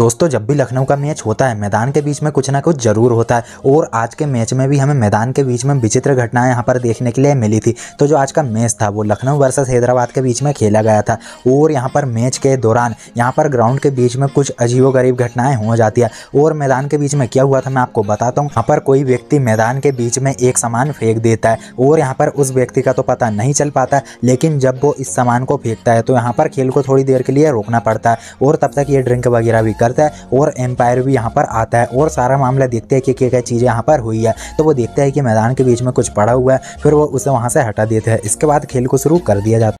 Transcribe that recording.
दोस्तों जब भी लखनऊ का मैच होता है मैदान के बीच में कुछ ना कुछ जरूर होता है और आज के मैच में भी हमें मैदान के बीच में विचित्र घटनाएं यहाँ पर देखने के लिए मिली थी तो जो आज का मैच था वो लखनऊ वर्सेस हैदराबाद के बीच में खेला गया था और यहाँ पर मैच के दौरान यहाँ पर ग्राउंड के बीच में कुछ गरीब घटनाएं हो जाती है और मैदान के बीच में क्या हुआ था मैं आपको बताता हूँ यहाँ पर कोई व्यक्ति मैदान के बीच में एक सामान फेंक देता है और यहाँ पर उस व्यक्ति का तो पता नहीं चल पाता लेकिन जब वो इस सामान को फेंकता है तो यहाँ पर खेल को थोड़ी देर के लिए रोकना पड़ता है और तब तक ये ड्रिंक वगैरह भी कर करता है और एम्पायर भी यहाँ पर आता है और सारा मामला देखते हैं कि क्या क्या चीज़ें यहाँ पर हुई है तो वो देखते हैं कि मैदान के बीच में कुछ पड़ा हुआ है फिर वो उसे वहाँ से हटा देते हैं इसके बाद खेल को शुरू कर दिया जाता है